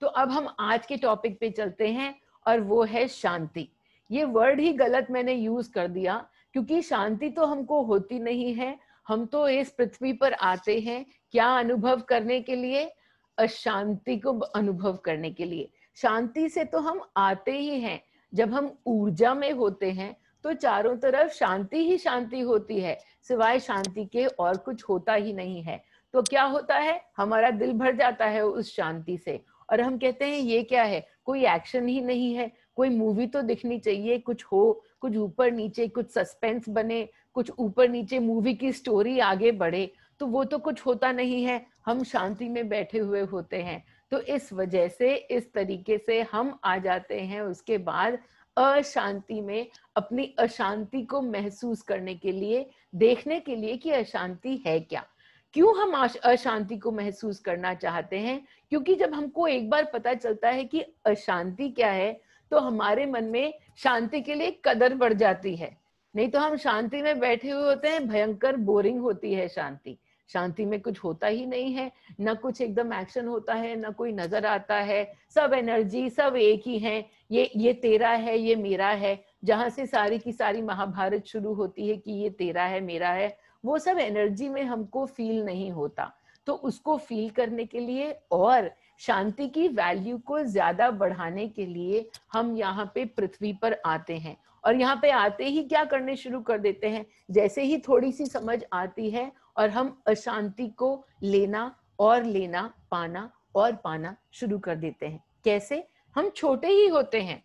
तो अब हम आज के टॉपिक पे चलते हैं और वो है शांति ये वर्ड ही गलत मैंने यूज कर दिया क्योंकि शांति तो हमको होती नहीं है हम तो इस पृथ्वी पर आते हैं क्या अनुभव करने के लिए अशांति को अनुभव करने के लिए शांति से तो हम आते ही हैं जब हम ऊर्जा में होते हैं तो चारों तरफ शांति ही शांति होती है सिवाय शांति के और कुछ होता ही नहीं है तो क्या होता है हमारा दिल भर जाता है उस शांति से और हम कहते हैं ये क्या है कोई एक्शन ही नहीं है कोई मूवी तो दिखनी चाहिए कुछ हो कुछ ऊपर नीचे कुछ सस्पेंस बने कुछ ऊपर नीचे मूवी की स्टोरी आगे बढ़े तो वो तो कुछ होता नहीं है हम शांति में बैठे हुए होते हैं तो इस वजह से इस तरीके से हम आ जाते हैं उसके बाद अशांति में अपनी अशांति को महसूस करने के लिए देखने के लिए कि अशांति है क्या क्यों हम अशांति को महसूस करना चाहते हैं क्योंकि जब हमको एक बार पता चलता है कि अशांति क्या है तो हमारे मन में शांति के लिए कदर बढ़ जाती है नहीं तो हम शांति में बैठे हुए होते हैं भयंकर बोरिंग होती है शांति शांति में कुछ होता ही नहीं है ना कुछ एकदम एक्शन होता है ना कोई नजर आता है सब एनर्जी सब एक ही है ये ये तेरा है ये मेरा है जहां से सारी की सारी महाभारत शुरू होती है कि ये तेरा है मेरा है वो सब एनर्जी में हमको फील नहीं होता तो उसको फील करने के लिए और शांति की वैल्यू को ज्यादा बढ़ाने के लिए हम यहाँ पे पृथ्वी पर आते हैं और यहाँ पे आते ही क्या करने शुरू कर देते हैं जैसे ही थोड़ी सी समझ आती है और हम अशांति को लेना और लेना पाना और पाना शुरू कर देते हैं कैसे हम छोटे ही होते हैं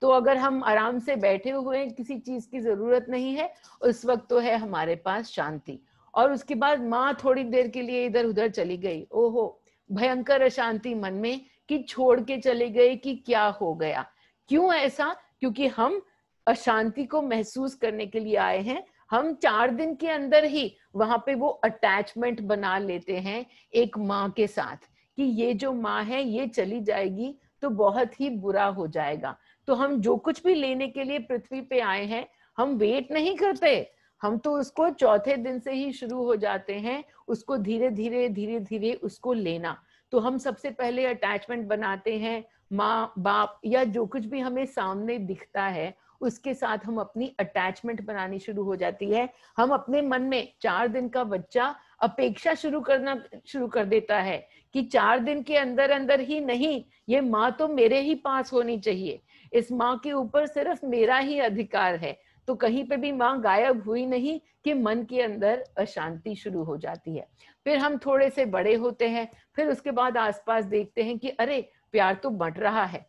तो अगर हम आराम से बैठे हुए हैं किसी चीज की जरूरत नहीं है उस वक्त तो है हमारे पास शांति और उसके बाद माँ थोड़ी देर के लिए इधर उधर चली गई ओहो भयंकर अशांति मन में कि छोड़ के चले गए कि क्या हो गया क्यों ऐसा क्योंकि हम अशांति को महसूस करने के लिए आए हैं हम चार दिन के अंदर ही वहां पे वो अटैचमेंट बना लेते हैं एक माँ के साथ कि ये जो माँ है ये चली जाएगी तो बहुत ही बुरा हो जाएगा तो हम जो कुछ भी लेने के लिए पृथ्वी पे आए हैं हम वेट नहीं करते हम तो उसको चौथे दिन से ही शुरू हो जाते हैं उसको धीरे धीरे धीरे धीरे उसको लेना तो हम सबसे पहले अटैचमेंट बनाते हैं माँ बाप या जो कुछ भी हमें सामने दिखता है उसके साथ हम अपनी अटैचमेंट बनानी शुरू हो जाती है हम अपने मन में चार दिन का बच्चा अपेक्षा शुरू करना शुरू कर देता है कि चार दिन के अंदर अंदर ही नहीं ये माँ तो मेरे ही पास होनी चाहिए इस माँ के ऊपर सिर्फ मेरा ही अधिकार है तो कहीं पे भी माँ गायब हुई नहीं कि मन के अंदर अशांति शुरू हो जाती है फिर हम थोड़े से बड़े होते हैं फिर उसके बाद आसपास देखते हैं कि अरे प्यार तो बट रहा है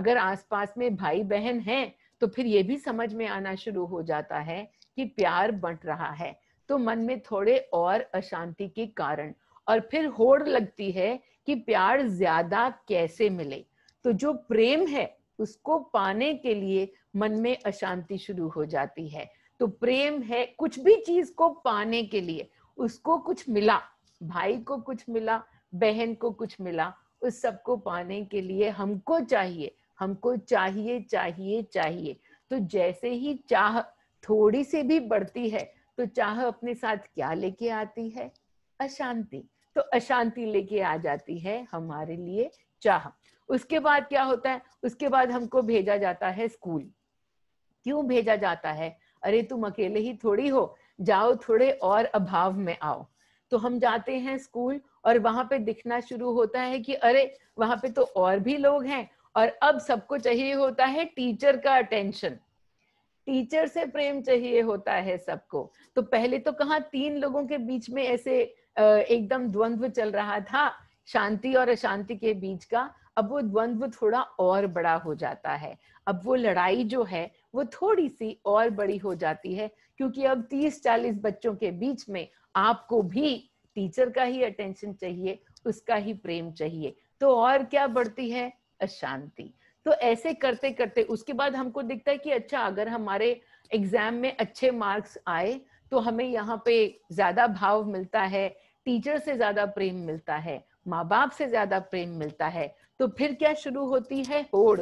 अगर आसपास में भाई बहन हैं तो फिर ये भी समझ में आना शुरू हो जाता है कि प्यार बंट रहा है तो मन में थोड़े और अशांति के कारण और फिर होड़ लगती है कि प्यार ज्यादा कैसे मिले तो जो प्रेम है उसको पाने के लिए मन में अशांति शुरू हो जाती है तो प्रेम है कुछ भी चीज को पाने के लिए उसको कुछ मिला भाई को कुछ मिला बहन को कुछ मिला उस सबको पाने के लिए हमको चाहिए हमको चाहिए चाहिए चाहिए तो जैसे ही चाह थोड़ी से भी बढ़ती है तो चाह अपने साथ क्या लेके आती है अशांति तो अशांति लेके आ जाती है हमारे लिए चाह उसके बाद क्या होता है उसके बाद हमको भेजा जाता है स्कूल क्यों भेजा जाता है अरे तुम अकेले ही थोड़ी हो जाओ थोड़े और अभाव में आओ तो हम जाते हैं स्कूल और वहां पे दिखना शुरू होता है कि अरे वहां पे तो और भी लोग हैं और अब सबको चाहिए होता है टीचर का अटेंशन टीचर से प्रेम चाहिए होता है सबको तो पहले तो कहा तीन लोगों के बीच में ऐसे एकदम द्वंद्व चल रहा था शांति और अशांति के बीच का अब वो द्वंद्व थोड़ा और बड़ा हो जाता है अब वो लड़ाई जो है वो थोड़ी सी और बड़ी हो जाती है क्योंकि अब 30-40 बच्चों के बीच में आपको भी टीचर का ही अटेंशन चाहिए उसका ही प्रेम चाहिए तो और क्या बढ़ती है अशांति तो ऐसे करते करते उसके बाद हमको दिखता है कि अच्छा अगर हमारे एग्जाम में अच्छे मार्क्स आए तो हमें यहाँ पे ज्यादा भाव मिलता है टीचर से ज्यादा प्रेम मिलता है माँ बाप से ज्यादा प्रेम मिलता है तो फिर क्या शुरू होती है होड़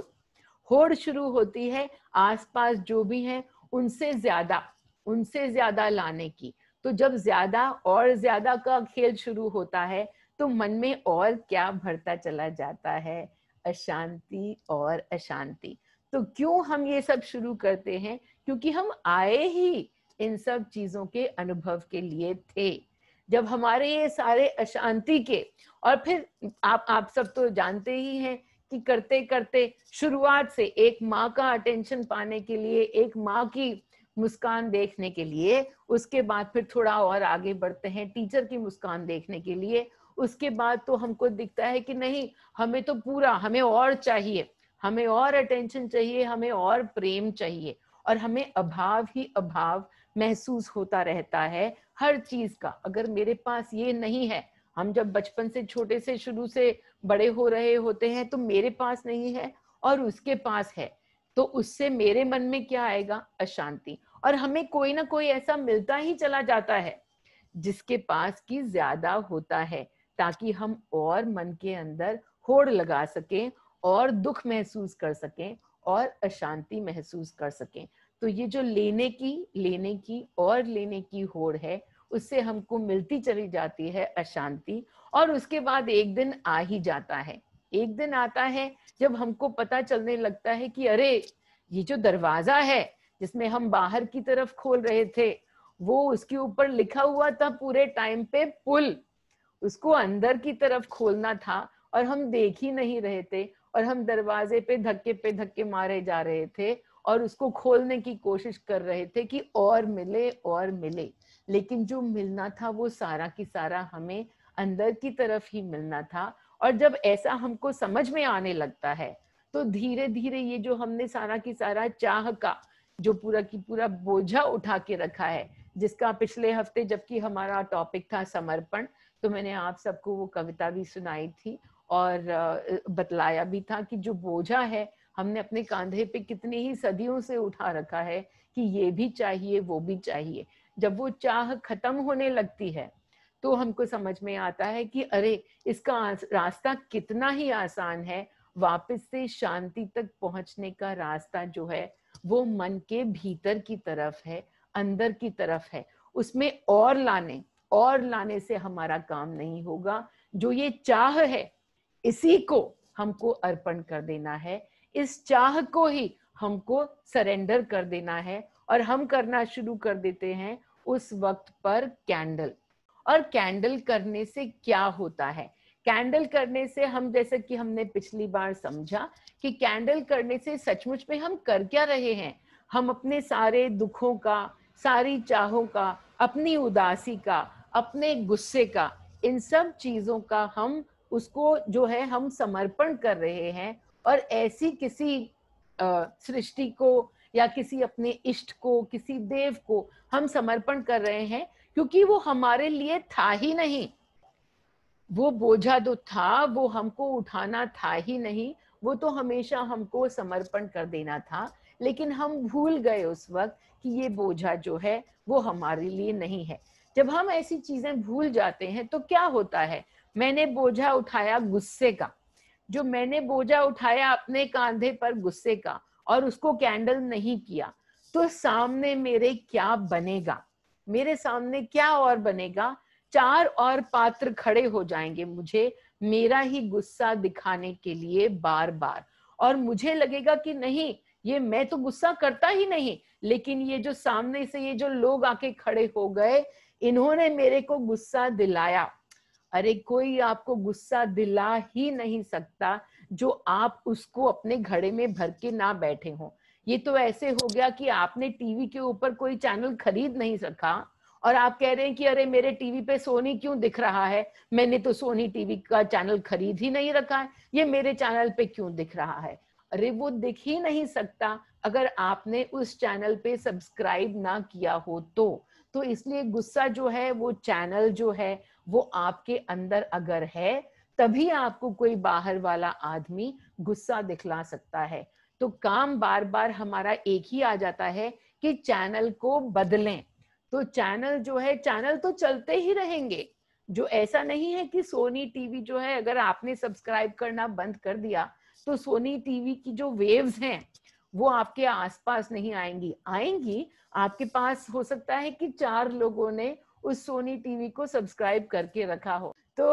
होड़ शुरू होती है आसपास जो भी है उनसे ज्यादा उनसे ज्यादा लाने की तो जब ज्यादा और ज्यादा का खेल शुरू होता है तो मन में और क्या भरता चला जाता है अशांति और अशांति तो क्यों हम ये सब शुरू करते हैं क्योंकि हम आए ही इन सब चीजों के अनुभव के लिए थे जब हमारे ये सारे अशांति के और फिर आप आप सब तो जानते ही हैं कि करते करते शुरुआत से एक माँ का अटेंशन पाने के लिए एक माँ की मुस्कान देखने के लिए उसके बाद फिर थोड़ा और आगे बढ़ते हैं टीचर की मुस्कान देखने के लिए उसके बाद तो हमको दिखता है कि नहीं हमें तो पूरा हमें और चाहिए हमें और अटेंशन चाहिए हमें और प्रेम चाहिए और हमें अभाव ही अभाव महसूस होता रहता है हर चीज का अगर मेरे पास ये नहीं है हम जब बचपन से छोटे से शुरू से बड़े हो रहे होते हैं तो मेरे पास नहीं है और उसके पास है तो उससे मेरे मन में क्या आएगा अशांति और हमें कोई ना कोई ऐसा मिलता ही चला जाता है जिसके पास की ज्यादा होता है ताकि हम और मन के अंदर होड़ लगा सकें और दुख महसूस कर सकें और अशांति महसूस कर सकें तो ये जो लेने की लेने की और लेने की होड़ है उससे हमको मिलती चली जाती है अशांति और उसके बाद एक दिन आ ही जाता है एक दिन आता है जब हमको पता चलने लगता है कि अरे ये जो दरवाजा है जिसमें हम बाहर की तरफ खोल रहे थे वो उसके ऊपर लिखा हुआ था पूरे टाइम पे पुल उसको अंदर की तरफ खोलना था और हम देख ही नहीं रहे थे और हम दरवाजे पे धक्के पे धक्के मारे जा रहे थे और उसको खोलने की कोशिश कर रहे थे कि और मिले और मिले लेकिन जो मिलना था वो सारा की सारा हमें अंदर की तरफ ही मिलना था और जब ऐसा हमको समझ में आने लगता है तो धीरे धीरे ये जो हमने सारा की सारा चाह का जो पूरा की पूरा बोझा उठा के रखा है जिसका पिछले हफ्ते जबकि हमारा टॉपिक था समर्पण तो मैंने आप सबको वो कविता भी सुनाई थी और बतलाया भी था कि जो बोझा है हमने अपने कांधे पे कितने ही सदियों से उठा रखा है कि ये भी चाहिए वो भी चाहिए जब वो चाह खत्म होने लगती है तो हमको समझ में आता है कि अरे इसका रास्ता कितना ही आसान है वापस से शांति तक पहुंचने का रास्ता जो है वो मन के भीतर की तरफ है अंदर की तरफ है उसमें और लाने और लाने से हमारा काम नहीं होगा जो ये चाह है इसी को हमको अर्पण कर देना है इस चाह को ही हमको सरेंडर कर देना है और हम करना शुरू कर देते हैं उस वक्त पर कैंडल और कैंडल करने से क्या होता है कैंडल करने से हम जैसे कि हमने पिछली बार समझा कि कैंडल करने से सचमुच में हम कर क्या रहे हैं हम अपने सारे दुखों का सारी चाहों का अपनी उदासी का अपने गुस्से का इन सब चीजों का हम उसको जो है हम समर्पण कर रहे हैं और ऐसी किसी सृष्टि को या किसी अपने इष्ट को किसी देव को हम समर्पण कर रहे हैं क्योंकि वो हमारे लिए था ही नहीं वो बोझा तो था वो हमको उठाना था ही नहीं वो तो हमेशा हमको समर्पण कर देना था लेकिन हम भूल गए उस वक्त कि ये बोझा जो है वो हमारे लिए नहीं है जब हम ऐसी चीजें भूल जाते हैं तो क्या होता है मैंने बोझा उठाया गुस्से का जो मैंने बोझा उठाया अपने कांधे पर गुस्से का और उसको कैंडल नहीं किया तो सामने मेरे क्या बनेगा मेरे सामने क्या और बनेगा चार और पात्र खड़े हो जाएंगे मुझे मेरा ही गुस्सा दिखाने के लिए बार बार और मुझे लगेगा कि नहीं ये मैं तो गुस्सा करता ही नहीं लेकिन ये जो सामने से ये जो लोग आके खड़े हो गए इन्होंने मेरे को गुस्सा दिलाया अरे कोई आपको गुस्सा दिला ही नहीं सकता जो आप उसको अपने घड़े में भर के ना बैठे हो ये तो ऐसे हो गया कि आपने टीवी के ऊपर कोई चैनल खरीद नहीं रखा और आप कह रहे हैं कि अरे मेरे टीवी पे सोनी क्यों दिख रहा है मैंने तो सोनी टीवी का चैनल खरीद ही नहीं रखा है ये मेरे चैनल पे क्यों दिख रहा है अरे वो दिख ही नहीं सकता अगर आपने उस चैनल पे सब्सक्राइब ना किया हो तो तो इसलिए गुस्सा जो है वो चैनल जो है वो आपके अंदर अगर है तभी आपको कोई बाहर वाला आदमी गुस्सा दिखला सकता है तो काम बार बार हमारा एक ही आ जाता है कि चैनल को बदलें तो चैनल जो है चैनल तो चलते ही रहेंगे जो ऐसा नहीं है कि सोनी टीवी जो है अगर आपने सब्सक्राइब करना बंद कर दिया तो सोनी टीवी की जो वेव्स हैं वो आपके आसपास नहीं आएंगी आएंगी आपके पास हो सकता है कि चार लोगों ने उस सोनी टीवी को सब्सक्राइब करके रखा हो तो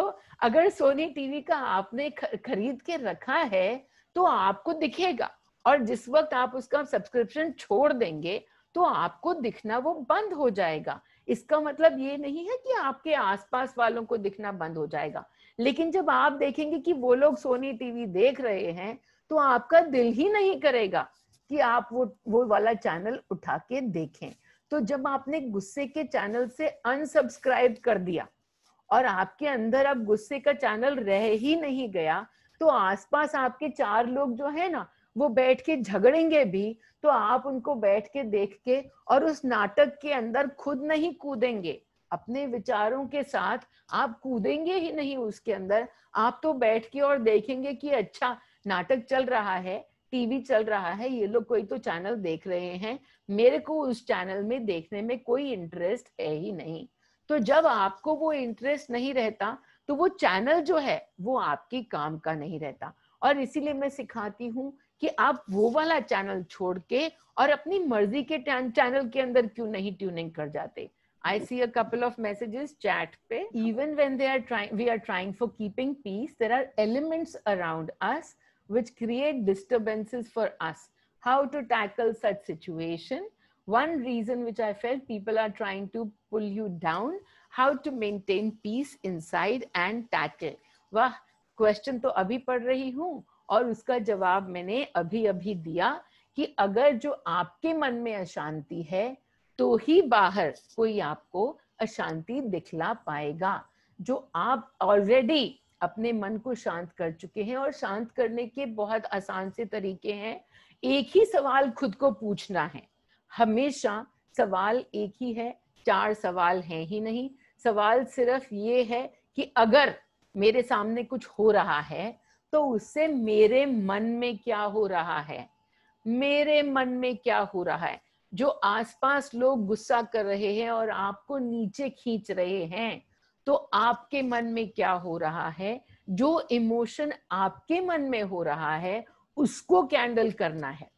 अगर सोनी टीवी का आपने खरीद के रखा है तो आपको दिखेगा और जिस वक्त आप उसका सब्सक्रिप्शन छोड़ देंगे तो आपको दिखना वो बंद हो जाएगा इसका मतलब ये नहीं है कि आपके आसपास वालों को दिखना बंद हो जाएगा लेकिन जब आप देखेंगे कि वो लोग सोनी टीवी देख रहे हैं तो आपका दिल ही नहीं करेगा कि आप वो वो वाला चैनल उठा के देखें तो जब आपने गुस्से के चैनल से अनसब्सक्राइब कर दिया और आपके अंदर अब गुस्से का चैनल रह ही नहीं गया तो आसपास आपके चार लोग जो है ना वो बैठ के झगड़ेंगे भी तो आप उनको बैठ के देख के और उस नाटक के अंदर खुद नहीं कूदेंगे अपने विचारों के साथ आप कूदेंगे ही नहीं उसके अंदर आप तो बैठ के और देखेंगे कि अच्छा नाटक चल रहा है टीवी चल रहा है ये लोग कोई तो चैनल देख रहे हैं मेरे को उस चैनल में देखने में कोई इंटरेस्ट है ही नहीं तो जब आपको वो इंटरेस्ट नहीं रहता तो वो चैनल जो है वो आपकी काम का नहीं रहता और इसीलिए मैं सिखाती हूँ कि आप वो वाला चैनल छोड़ के और अपनी मर्जी के चैनल के अंदर क्यों नहीं ट्यूनिंग कर जाते I see a couple of messages chat pe. Even when they are trying, we are trying for keeping peace. There are elements around us which create disturbances for us. how to tackle such situation one reason which i felt people are trying to pull you down how to maintain peace inside and tackle वह question तो अभी पढ़ रही हूँ और उसका जवाब मैंने अभी अभी दिया कि अगर जो आपके मन में अशांति है तो ही बाहर कोई आपको अशांति दिखला पाएगा जो आप ऑलरेडी अपने मन को शांत कर चुके हैं और शांत करने के बहुत आसान से तरीके हैं एक ही सवाल खुद को पूछना है हमेशा सवाल एक ही है चार सवाल हैं ही नहीं सवाल सिर्फ ये है कि अगर मेरे सामने कुछ हो रहा है तो उससे मेरे मन में क्या हो रहा है मेरे मन में क्या हो रहा है जो आसपास लोग गुस्सा कर रहे हैं और आपको नीचे खींच रहे हैं तो आपके मन में क्या हो रहा है जो इमोशन आपके मन में हो रहा है उसको कैंडल करना है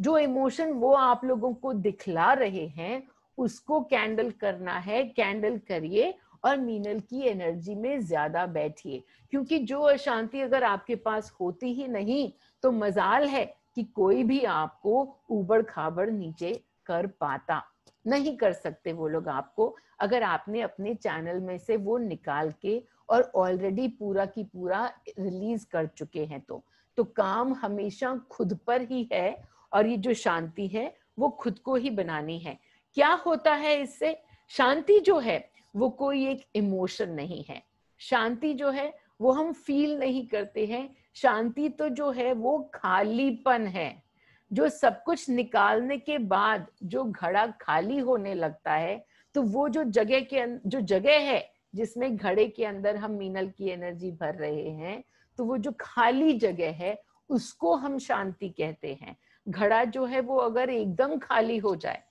जो इमोशन वो आप लोगों को दिखला रहे हैं उसको कैंडल करना है कैंडल करिए और मीनल की एनर्जी में ज्यादा बैठिए क्योंकि जो अशांति अगर आपके पास होती ही नहीं तो मजाल है कि कोई भी आपको उबड़ खाबड़ नीचे कर पाता नहीं कर सकते वो लोग आपको अगर आपने अपने चैनल में से वो निकाल के और ऑलरेडी पूरा की पूरा रिलीज कर चुके हैं तो तो काम हमेशा खुद पर ही है और ये जो शांति है वो खुद को ही बनानी है क्या होता है इससे शांति जो है वो कोई एक इमोशन नहीं है शांति जो है वो हम फील नहीं करते हैं शांति तो जो है वो खालीपन है जो सब कुछ निकालने के बाद जो घड़ा खाली होने लगता है तो वो जो जगह के अं-, जो जगह है जिसमें घड़े के अंदर हम मीनल की एनर्जी भर रहे हैं तो वो जो खाली जगह है उसको हम शांति कहते हैं घड़ा जो है वो अगर एकदम खाली हो जाए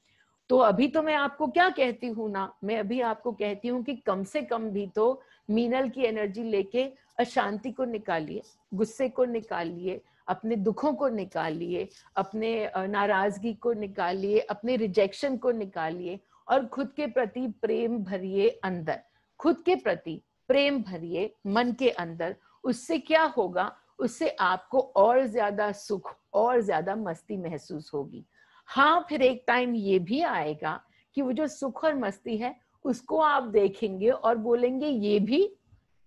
तो अभी तो मैं आपको क्या कहती हूँ ना मैं अभी आपको कहती हूँ कि कम से कम भी तो मीनल की एनर्जी लेके अशांति को निकालिए गुस्से को निकालिए अपने दुखों को निकालिए अपने नाराजगी को निकालिए अपने रिजेक्शन को निकालिए और खुद के प्रति प्रेम भरिए अंदर खुद के प्रति प्रेम भरिए मन के अंदर उससे क्या होगा उससे आपको और ज्यादा सुख और ज्यादा मस्ती महसूस होगी हाँ फिर एक टाइम ये भी आएगा कि वो जो सुख और मस्ती है उसको आप देखेंगे और बोलेंगे ये भी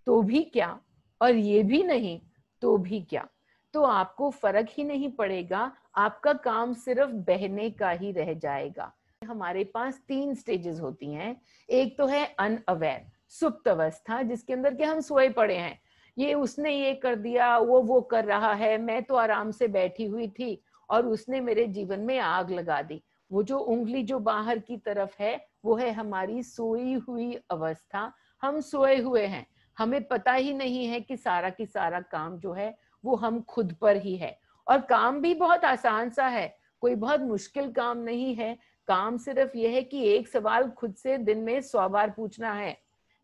तो भी क्या और ये भी नहीं तो भी क्या तो आपको फर्क ही नहीं पड़ेगा आपका काम सिर्फ बहने का ही रह जाएगा हमारे पास तीन स्टेजेस होती हैं एक तो है अन अवेयर सुप्त अवस्था जिसके अंदर के हम सोए पड़े हैं ये उसने ये कर दिया वो वो कर रहा है मैं तो आराम से बैठी हुई थी और उसने मेरे जीवन में आग लगा दी वो जो उंगली जो बाहर की तरफ है वो है हमारी सोई हुई अवस्था हम सोए हुए हैं हमें पता ही नहीं है कि सारा की सारा काम जो है वो हम खुद पर ही है और काम भी बहुत आसान सा है कोई बहुत मुश्किल काम नहीं है काम सिर्फ यह है कि एक सवाल खुद से दिन में सौ बार पूछना है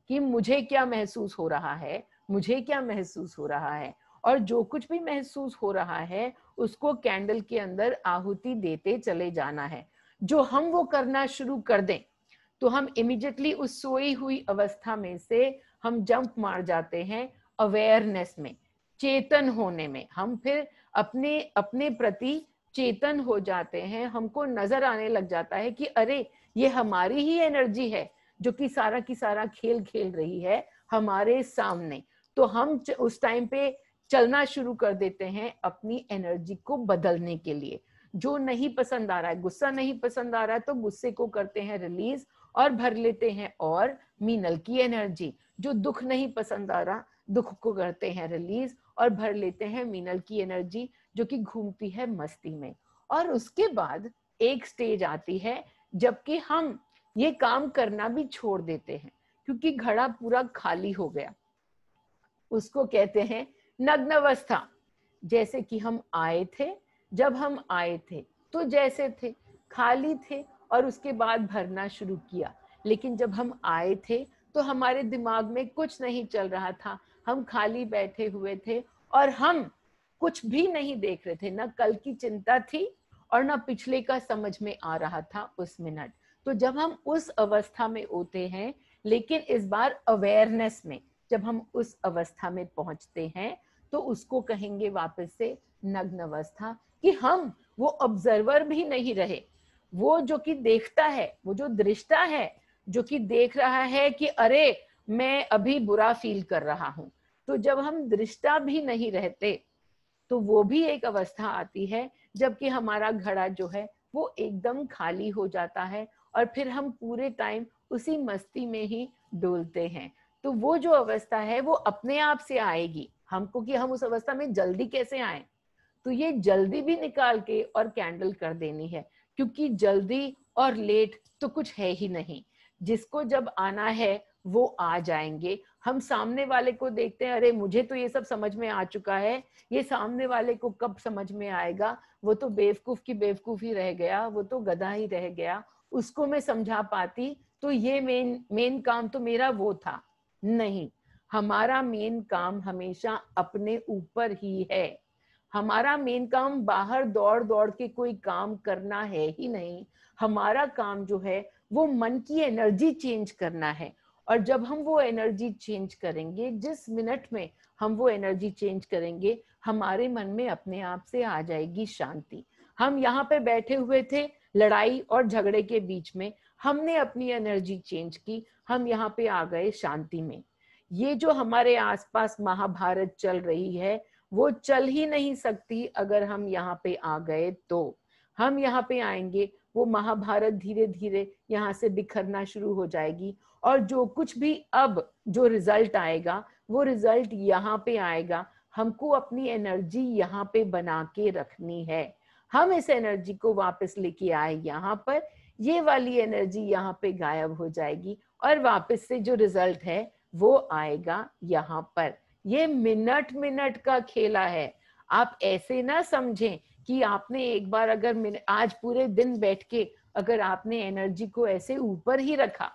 कि मुझे क्या महसूस हो रहा है मुझे क्या महसूस हो रहा है और जो कुछ भी महसूस हो रहा है उसको कैंडल के अंदर आहुति देते चले जाना है जो हम वो करना शुरू कर दें तो हम इमिजिएटली उस सोई हुई अवस्था में से हम जंप मार जाते हैं अवेयरनेस में चेतन होने में हम फिर अपने अपने प्रति चेतन हो जाते हैं हमको नजर आने लग जाता है कि अरे ये हमारी ही एनर्जी है जो कि सारा की सारा खेल खेल रही है हमारे सामने तो हम उस टाइम पे चलना शुरू कर देते हैं अपनी एनर्जी को बदलने के लिए जो नहीं पसंद आ रहा है गुस्सा नहीं पसंद आ रहा है तो गुस्से को करते हैं रिलीज और भर लेते हैं और मीनल की एनर्जी जो दुख नहीं पसंद आ रहा दुख को करते हैं रिलीज और भर लेते हैं मीनल की एनर्जी जो कि घूमती है मस्ती में और उसके बाद एक स्टेज आती है जबकि हम ये काम करना भी छोड़ देते हैं क्योंकि घड़ा पूरा खाली हो गया उसको कहते हैं नग्न अवस्था जैसे कि हम आए थे जब हम आए थे तो जैसे थे खाली थे और उसके बाद भरना शुरू किया लेकिन जब हम आए थे तो हमारे दिमाग में कुछ नहीं चल रहा था हम खाली बैठे हुए थे और हम कुछ भी नहीं देख रहे थे ना कल की चिंता थी और ना पिछले का समझ में आ रहा था उस मिनट तो जब हम उस अवस्था में होते हैं लेकिन इस बार अवेयरनेस में जब हम उस अवस्था में पहुंचते हैं तो उसको कहेंगे वापस से नग्न अवस्था कि हम वो ऑब्जर्वर भी नहीं रहे वो जो कि देखता है वो जो दृष्टा है जो कि देख रहा है कि अरे मैं अभी बुरा फील कर रहा हूं तो जब हम दृष्टा भी नहीं रहते तो वो भी एक अवस्था आती है जबकि हमारा घड़ा जो है वो एकदम खाली हो जाता है और फिर हम पूरे टाइम उसी मस्ती में ही डोलते हैं तो वो जो अवस्था है वो अपने आप से आएगी हमको कि हम उस अवस्था में जल्दी कैसे आए तो ये जल्दी भी निकाल के और कैंडल कर देनी है क्योंकि जल्दी और लेट तो कुछ है ही नहीं जिसको जब आना है वो आ जाएंगे हम सामने वाले को देखते हैं अरे मुझे तो ये सब समझ में आ चुका है ये सामने वाले को कब समझ में आएगा वो तो बेवकूफ की बेवकूफ ही रह गया वो तो गधा ही रह गया उसको मैं समझा पाती तो ये मेन मेन काम तो मेरा वो था नहीं हमारा मेन काम हमेशा अपने ऊपर ही है हमारा मेन काम बाहर दौड़ दौड़ के कोई काम करना है ही नहीं हमारा काम जो है वो मन की एनर्जी चेंज करना है और जब हम वो एनर्जी चेंज करेंगे जिस मिनट में हम वो एनर्जी चेंज करेंगे हमारे मन में अपने आप से आ जाएगी शांति हम यहाँ पे बैठे हुए थे लड़ाई और झगड़े के बीच में हमने अपनी एनर्जी चेंज की हम यहाँ पे आ गए शांति में ये जो हमारे आसपास महाभारत चल रही है वो चल ही नहीं सकती अगर हम यहाँ पे आ गए तो हम यहाँ पे आएंगे वो महाभारत धीरे धीरे यहाँ से बिखरना शुरू हो जाएगी और जो कुछ भी अब जो रिजल्ट आएगा वो रिजल्ट यहाँ पे आएगा हमको अपनी एनर्जी यहाँ पे बना के रखनी है हम इस एनर्जी को वापस लेके आए यहाँ पर ये वाली एनर्जी यहाँ पे गायब हो जाएगी और वापस से जो रिजल्ट है वो आएगा यहाँ पर ये मिनट मिनट का खेला है आप ऐसे ना समझें कि आपने एक बार अगर आज पूरे दिन बैठ के अगर आपने एनर्जी को ऐसे ऊपर ही रखा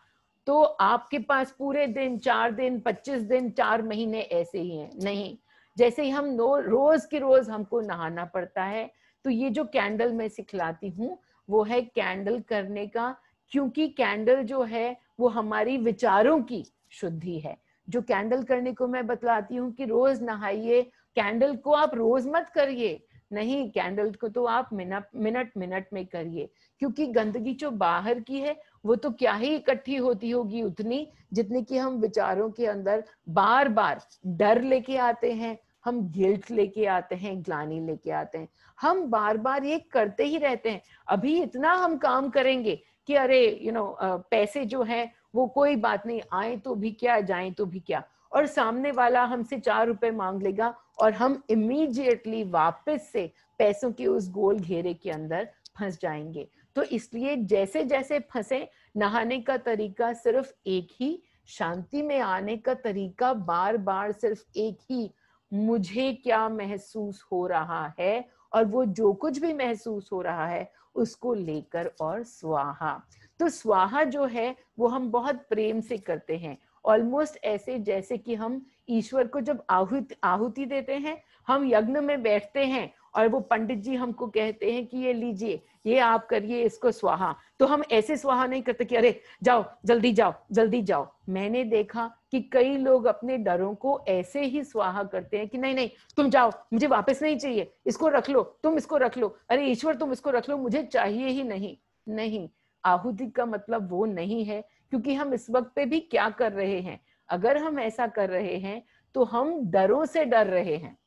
तो आपके पास पूरे दिन चार दिन पच्चीस दिन चार महीने ऐसे ही हैं नहीं जैसे ही हम नो रोज के रोज हमको नहाना पड़ता है तो ये जो कैंडल मैं सिखलाती हूँ वो है कैंडल करने का क्योंकि कैंडल जो है वो हमारी विचारों की शुद्धि है जो कैंडल करने को मैं बतलाती हूँ कि रोज नहाइए कैंडल को आप रोज मत करिए नहीं कैंडल को तो आप मिनट मिनट मिनट में करिए क्योंकि गंदगी जो बाहर की है वो तो क्या ही इकट्ठी होती होगी उतनी जितनी कि हम विचारों के अंदर बार बार डर लेके आते हैं हम गिल्ट लेके आते हैं ग्लानी लेके आते हैं हम बार बार ये करते ही रहते हैं अभी इतना हम काम करेंगे कि अरे यू you नो know, पैसे जो है वो कोई बात नहीं आए तो भी क्या जाए तो भी क्या और सामने वाला हमसे चार रुपए मांग लेगा और हम इमीडिएटली वापस से पैसों के उस गोल घेरे के अंदर फंस जाएंगे तो इसलिए जैसे जैसे फंसे नहाने का तरीका सिर्फ एक ही शांति में आने का तरीका बार बार सिर्फ एक ही मुझे क्या महसूस हो रहा है और वो जो कुछ भी महसूस हो रहा है उसको लेकर और स्वाहा तो स्वाहा जो है वो हम बहुत प्रेम से करते हैं ऑलमोस्ट ऐसे जैसे कि हम ईश्वर को जब आहुति आहुति देते हैं हम यज्ञ में बैठते हैं और वो पंडित जी हमको कहते हैं कि ये लीजिए ये आप करिए इसको स्वाहा तो हम ऐसे स्वाहा नहीं करते कि अरे जाओ जल्दी जाओ जल्दी जाओ मैंने देखा कि कई लोग अपने डरों को ऐसे ही स्वाहा करते हैं कि नहीं नहीं तुम जाओ मुझे वापस नहीं चाहिए इसको रख लो तुम इसको रख लो अरे ईश्वर तुम इसको रख लो मुझे चाहिए ही नहीं नहीं आहुति का मतलब वो नहीं है क्योंकि हम इस वक्त पे भी क्या कर रहे हैं अगर हम ऐसा कर रहे हैं तो हम डरों से डर रहे हैं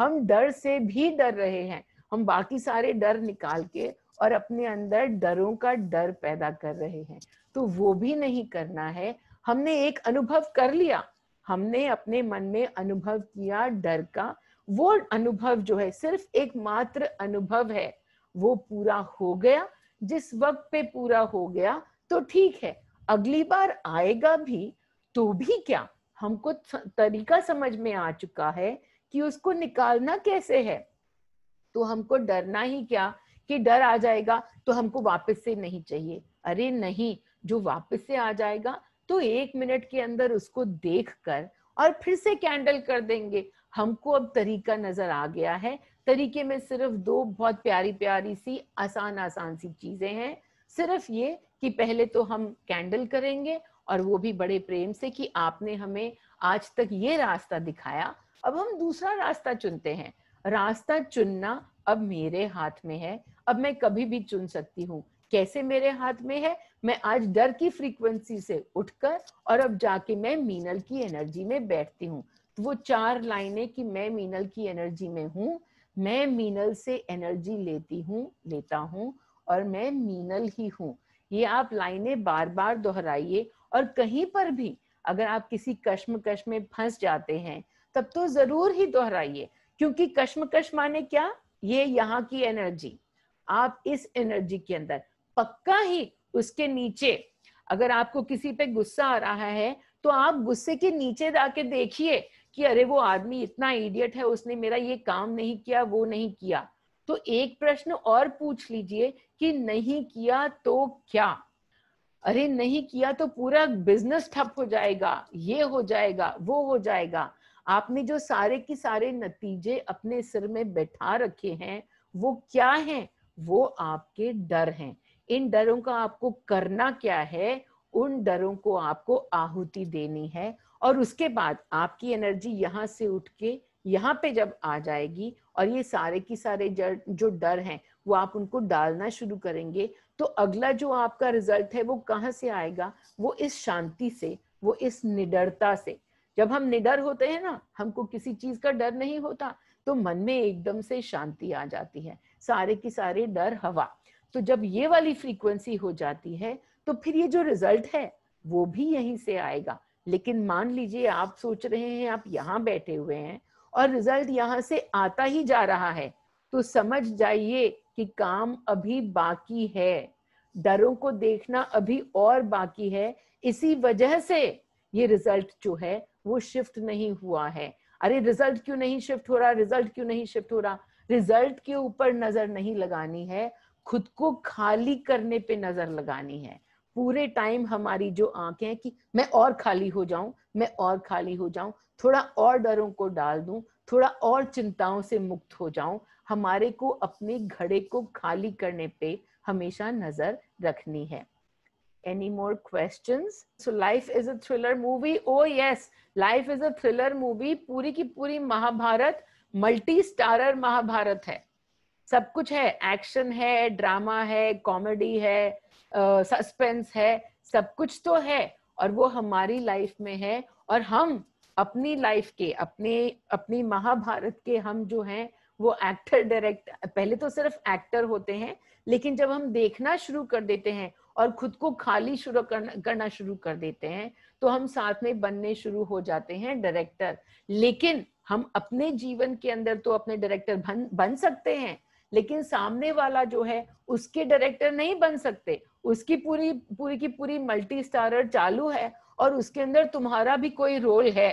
हम डर से भी डर रहे हैं हम बाकी सारे डर निकाल के और अपने अंदर डरों का डर पैदा कर रहे हैं तो वो भी नहीं करना है हमने एक अनुभव कर लिया हमने अपने मन में अनुभव किया डर का वो अनुभव जो है सिर्फ एक मात्र अनुभव है वो पूरा हो गया जिस वक्त पे पूरा हो गया तो ठीक है अगली बार आएगा भी तो भी क्या हमको तरीका समझ में आ चुका है कि उसको निकालना कैसे है तो हमको डरना ही क्या कि डर आ जाएगा तो हमको वापस से नहीं चाहिए अरे नहीं जो वापस से आ जाएगा तो एक मिनट के अंदर उसको देख कर और फिर से कैंडल कर देंगे हमको अब तरीका नजर आ गया है तरीके में सिर्फ दो बहुत प्यारी प्यारी सी आसान आसान सी चीजें हैं सिर्फ ये कि पहले तो हम कैंडल करेंगे और वो भी बड़े प्रेम से कि आपने हमें आज तक ये रास्ता दिखाया अब हम दूसरा रास्ता चुनते हैं रास्ता चुनना अब मेरे हाथ में है अब मैं कभी भी चुन सकती हूँ कैसे मेरे हाथ में है मैं आज डर की फ्रीक्वेंसी से उठकर और अब जाके मैं मीनल की एनर्जी में बैठती हूँ तो वो चार लाइनें कि मैं मीनल की एनर्जी में हूँ मैं मीनल से एनर्जी लेती हूँ लेता हूँ और मैं मीनल ही हूँ ये आप लाइनें बार बार दोहराइए और कहीं पर भी अगर आप किसी कश्मकश में फंस जाते हैं तब तो जरूर ही दोहराइए क्योंकि कश्मकश माने क्या ये यहाँ की एनर्जी आप इस एनर्जी के अंदर पक्का ही उसके नीचे अगर आपको किसी पे गुस्सा आ रहा है तो आप गुस्से के नीचे जाके देखिए कि अरे वो आदमी इतना इडियट है उसने मेरा ये काम नहीं किया वो नहीं किया तो एक प्रश्न और पूछ लीजिए कि नहीं किया तो क्या अरे नहीं किया तो पूरा बिजनेस ठप हो जाएगा ये हो जाएगा वो हो जाएगा आपने जो सारे के सारे नतीजे अपने सिर में बैठा रखे हैं वो क्या हैं वो आपके डर हैं इन डरों का आपको करना क्या है उन डरों को आपको आहुति देनी है और उसके बाद आपकी एनर्जी यहाँ से उठ के यहाँ पे जब आ जाएगी और ये सारे की सारे जो डर हैं वो आप उनको डालना शुरू करेंगे तो अगला जो आपका रिजल्ट है वो कहाँ से आएगा वो इस शांति से वो इस निडरता से जब हम निडर होते हैं ना हमको किसी चीज का डर नहीं होता तो मन में एकदम से शांति आ जाती है सारे की सारे डर हवा तो जब ये वाली फ्रीक्वेंसी हो जाती है तो फिर ये जो रिजल्ट है वो भी यहीं से आएगा लेकिन मान लीजिए आप सोच रहे हैं आप यहाँ बैठे हुए हैं और रिजल्ट यहाँ से आता ही जा रहा है तो समझ जाइए कि काम अभी बाकी है डरों को देखना अभी और बाकी है इसी वजह से ये रिजल्ट जो है वो शिफ्ट नहीं हुआ है अरे रिजल्ट क्यों नहीं शिफ्ट हो रहा रिजल्ट क्यों नहीं शिफ्ट हो रहा रिजल्ट के ऊपर नजर नहीं लगानी है खुद को खाली करने पे नजर लगानी है पूरे टाइम हमारी जो आंखें हैं कि मैं और खाली हो जाऊं मैं और खाली हो जाऊं थोड़ा और डरों को डाल दूं थोड़ा और चिंताओं से मुक्त हो जाऊं हमारे को अपने घड़े को खाली करने पे हमेशा नजर रखनी है any more questions so life is a thriller movie oh yes life is a thriller movie पूरी की पूरी महाभारत मल्टी स्टारर महाभारत है सब कुछ है एक्शन है ड्रामा है कॉमेडी है सस्पेंस uh, है सब कुछ तो है और वो हमारी लाइफ में है और हम अपनी लाइफ के अपने अपनी महाभारत के हम जो हैं वो एक्टर डायरेक्ट पहले तो सिर्फ एक्टर होते हैं लेकिन जब हम देखना शुरू कर देते हैं और खुद को खाली शुरू करना शुरू कर देते हैं तो हम साथ में बनने शुरू हो जाते हैं डायरेक्टर लेकिन हम अपने जीवन के अंदर तो अपने डायरेक्टर बन बन सकते हैं लेकिन सामने वाला जो है उसके डायरेक्टर नहीं बन सकते उसकी पूरी पूरी की पूरी मल्टी स्टारर चालू है और उसके अंदर तुम्हारा भी कोई रोल है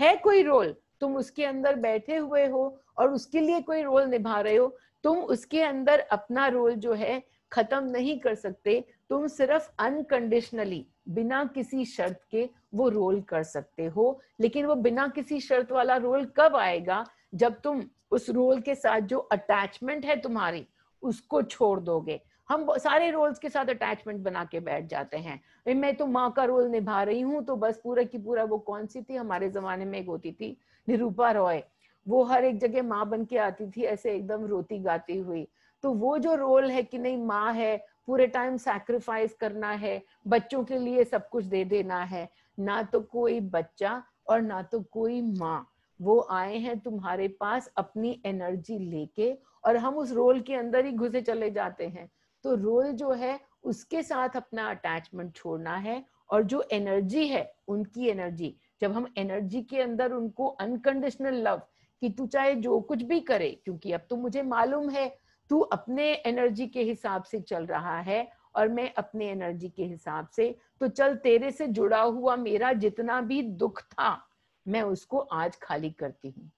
है कोई रोल तुम उसके अंदर बैठे हुए हो और उसके लिए कोई रोल निभा रहे हो तुम उसके अंदर अपना रोल जो है खत्म नहीं कर सकते तुम सिर्फ अनकंडीशनली बिना किसी शर्त के वो रोल कर सकते हो लेकिन वो बिना किसी शर्त वाला रोल कब आएगा जब तुम उस रोल के साथ जो अटैचमेंट है तुम्हारी उसको छोड़ दोगे हम सारे रोल्स के साथ अटैचमेंट बना के बैठ जाते हैं मैं तो माँ का रोल निभा रही हूँ तो बस पूरा की पूरा वो कौन सी थी हमारे जमाने में एक होती थी निरूपा रॉय वो हर एक जगह माँ बन के आती थी ऐसे एकदम रोती गाती हुई तो वो जो रोल है कि नहीं माँ है पूरे टाइम सैक्रिफाइस करना है बच्चों के लिए सब कुछ दे देना है ना तो कोई बच्चा और ना तो कोई माँ वो आए हैं तुम्हारे पास अपनी एनर्जी लेके और हम उस रोल के अंदर ही घुसे चले जाते हैं तो रोल जो है उसके साथ अपना अटैचमेंट छोड़ना है और जो एनर्जी है उनकी एनर्जी जब हम एनर्जी के अंदर उनको अनकंडीशनल लव कि तू चाहे जो कुछ भी करे क्योंकि अब तो मुझे मालूम है तू अपने एनर्जी के हिसाब से चल रहा है और मैं अपने एनर्जी के हिसाब से तो चल तेरे से जुड़ा हुआ मेरा जितना भी दुख था मैं उसको आज खाली करती हूँ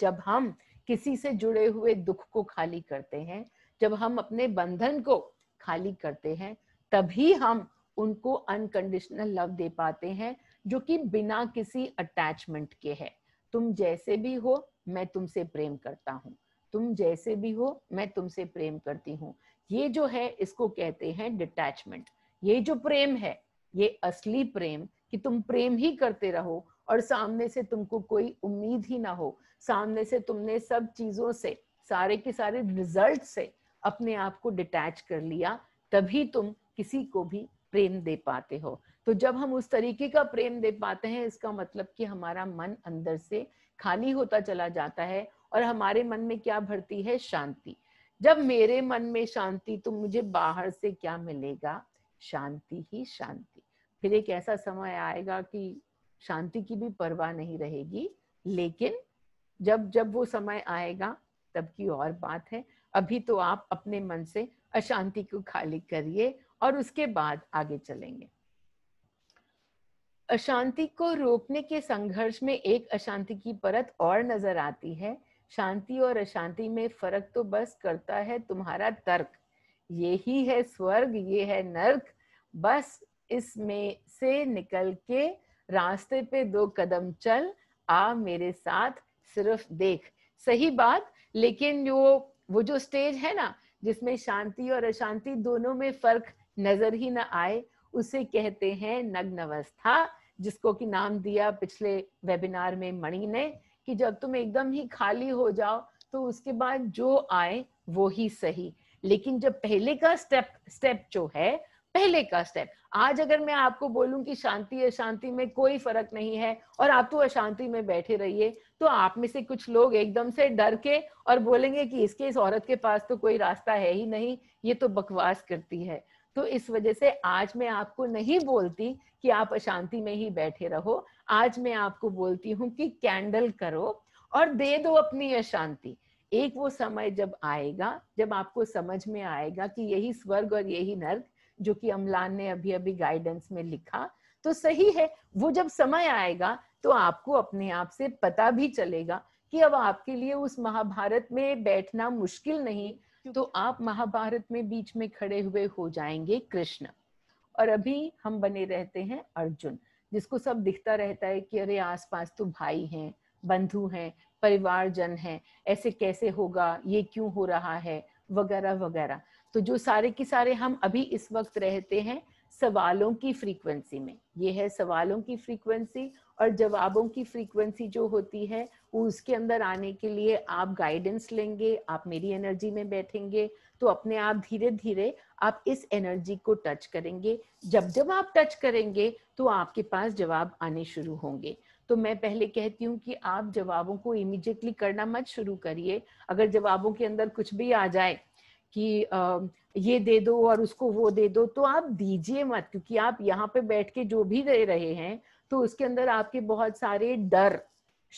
जब हम किसी से जुड़े हुए दुख को खाली करते हैं जब हम अपने बंधन को खाली करते हैं तभी हम उनको अनकंडीशनल लव दे पाते हैं जो कि बिना किसी अटैचमेंट के है तुम जैसे भी हो मैं तुमसे प्रेम करता हूँ तुम जैसे भी हो मैं तुमसे प्रेम करती हूँ ये जो है इसको कहते हैं डिटैचमेंट ये जो प्रेम है ये असली प्रेम कि तुम प्रेम ही करते रहो और सामने से तुमको कोई उम्मीद ही ना हो सामने से तुमने सब चीजों से सारे के सारे रिजल्ट से अपने आप को डिटैच कर लिया तभी तुम किसी को भी प्रेम दे पाते हो तो जब हम उस तरीके का प्रेम दे पाते हैं इसका मतलब कि हमारा मन अंदर से खाली होता चला जाता है और हमारे मन में क्या भरती है शांति जब मेरे मन में शांति तो मुझे बाहर से क्या मिलेगा शांति ही शांति फिर एक ऐसा समय आएगा कि शांति की भी परवाह नहीं रहेगी लेकिन जब जब वो समय आएगा तब की और बात है अभी तो आप अपने मन से अशांति को खाली करिए और उसके बाद आगे चलेंगे अशांति को रोकने के संघर्ष में एक अशांति की परत और नजर आती है शांति और अशांति में फर्क तो बस करता है तुम्हारा तर्क ये ही है स्वर्ग ये है नर्क बस इसमें से निकल के रास्ते पे दो कदम चल आ मेरे साथ सिर्फ देख सही बात लेकिन जो वो जो स्टेज है ना जिसमें शांति और अशांति दोनों में फर्क नजर ही ना आए उसे कहते हैं नग्न अवस्था जिसको कि नाम दिया पिछले वेबिनार में मणि ने कि जब तुम एकदम ही खाली हो जाओ तो उसके बाद जो आए वो ही सही लेकिन जब पहले का स्टेप स्टेप जो है पहले का स्टेप आज अगर मैं आपको बोलूं कि शांति अशांति में कोई फर्क नहीं है और आप तो अशांति में बैठे रहिए तो आप में से कुछ लोग एकदम से डर के और बोलेंगे कि इसके इस औरत के पास तो कोई रास्ता है ही नहीं ये तो बकवास करती है तो इस वजह से आज मैं आपको नहीं बोलती कि आप अशांति में ही बैठे रहो आज मैं आपको बोलती हूँ कि कैंडल करो और दे दो अपनी अशांति एक वो समय जब आएगा जब आपको समझ में आएगा कि यही स्वर्ग और यही नर्क जो कि अमलान ने अभी अभी गाइडेंस में लिखा तो सही है वो जब समय आएगा तो आपको अपने आप से पता भी चलेगा कि अब आपके लिए उस महाभारत में बैठना मुश्किल नहीं तो आप महाभारत में बीच में खड़े हुए हो जाएंगे कृष्ण और अभी हम बने रहते हैं अर्जुन जिसको सब दिखता रहता है कि अरे आसपास तो भाई हैं बंधु हैं जन हैं ऐसे कैसे होगा ये क्यों हो रहा है वगैरह वगैरह तो जो सारे के सारे हम अभी इस वक्त रहते हैं सवालों की फ्रीक्वेंसी में ये है सवालों की फ्रीक्वेंसी और जवाबों की फ्रीक्वेंसी जो होती है उसके अंदर आने के लिए आप गाइडेंस लेंगे आप मेरी एनर्जी में बैठेंगे तो अपने आप धीरे धीरे आप इस एनर्जी को टच करेंगे जब जब आप टच करेंगे तो आपके पास जवाब आने शुरू होंगे तो मैं पहले कहती हूँ कि आप जवाबों को इमिजिएटली करना मत शुरू करिए अगर जवाबों के अंदर कुछ भी आ जाए कि ये दे दो और उसको वो दे दो तो आप दीजिए मत क्योंकि आप यहाँ पे बैठ के जो भी दे रहे हैं तो उसके अंदर आपके बहुत सारे डर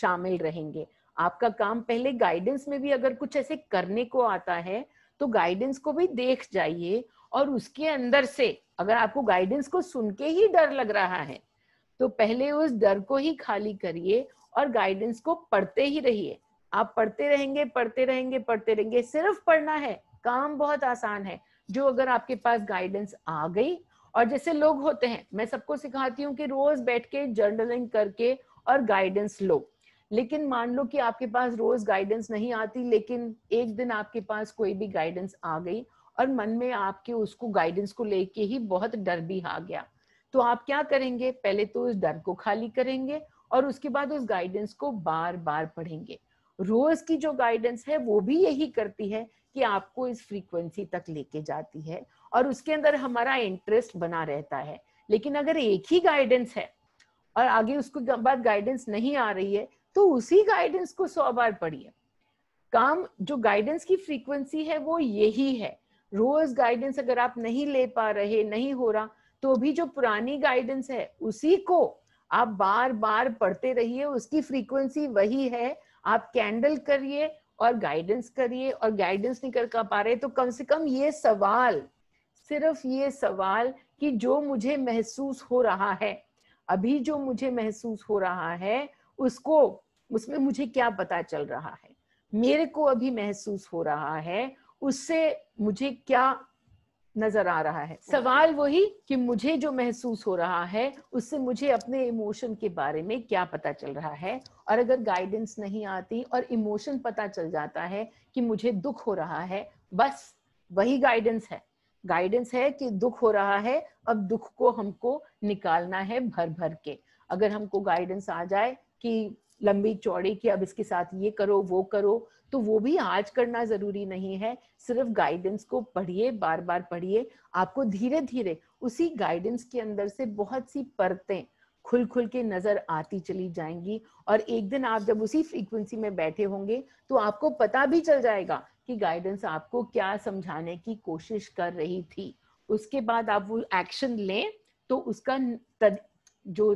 शामिल रहेंगे आपका काम पहले गाइडेंस में भी अगर कुछ ऐसे करने को आता है तो गाइडेंस को भी देख जाइए और उसके अंदर से अगर आपको गाइडेंस को सुन के ही डर लग रहा है तो पहले उस डर को ही खाली करिए और गाइडेंस को पढ़ते ही रहिए आप पढ़ते रहेंगे पढ़ते रहेंगे पढ़ते रहेंगे सिर्फ पढ़ना है काम बहुत आसान है जो अगर आपके पास गाइडेंस आ गई और जैसे लोग होते हैं मैं सबको सिखाती हूँ कि रोज बैठ के जर्नलिंग करके और गाइडेंस लो लेकिन मान लो कि आपके पास रोज गाइडेंस नहीं आती लेकिन एक दिन आपके पास कोई भी गाइडेंस आ गई और मन में आपके उसको गाइडेंस को लेके ही बहुत डर भी आ गया तो आप क्या करेंगे पहले तो उस डर को खाली करेंगे और उसके बाद उस गाइडेंस को बार बार पढ़ेंगे रोज की जो गाइडेंस है वो भी यही करती है कि आपको इस फ्रीक्वेंसी तक लेके जाती है और उसके अंदर हमारा इंटरेस्ट बना रहता है लेकिन अगर एक ही गाइडेंस है और आगे उसके बाद गाइडेंस नहीं आ रही है तो उसी गाइडेंस को सौ बार पढ़िए काम जो गाइडेंस की फ्रीक्वेंसी है वो यही है रोज गाइडेंस अगर आप नहीं ले पा रहे नहीं हो रहा तो भी जो पुरानी गाइडेंस है उसी को आप बार बार पढ़ते रहिए उसकी फ्रीक्वेंसी वही है आप कैंडल करिए और गाइडेंस करिए और गाइडेंस नहीं कर पा रहे तो कम से कम ये सवाल सिर्फ ये सवाल कि जो मुझे महसूस हो रहा है अभी जो मुझे महसूस हो रहा है उसको उसमें मुझे क्या पता चल रहा है मेरे को अभी महसूस हो रहा है उससे मुझे क्या नजर आ रहा है सवाल वही कि मुझे जो महसूस हो रहा है उससे मुझे अपने इमोशन के बारे में क्या पता चल रहा है और अगर गाइडेंस नहीं आती और इमोशन पता चल जाता है कि मुझे दुख हो रहा है बस वही गाइडेंस है गाइडेंस है कि दुख हो रहा है अब दुख को हमको निकालना है भर भर के अगर हमको गाइडेंस आ जाए कि लंबी चौड़ी कि अब इसके साथ ये करो वो करो तो वो भी आज करना जरूरी नहीं है सिर्फ गाइडेंस को पढ़िए बार बार पढ़िए आपको धीरे धीरे उसी गाइडेंस के अंदर से बहुत सी परतें खुल खुल के नजर आती चली जाएंगी और एक दिन आप जब उसी फ्रीक्वेंसी में बैठे होंगे तो आपको पता भी चल जाएगा कि गाइडेंस आपको क्या समझाने की कोशिश कर रही थी उसके बाद आप वो एक्शन लें तो उसका जो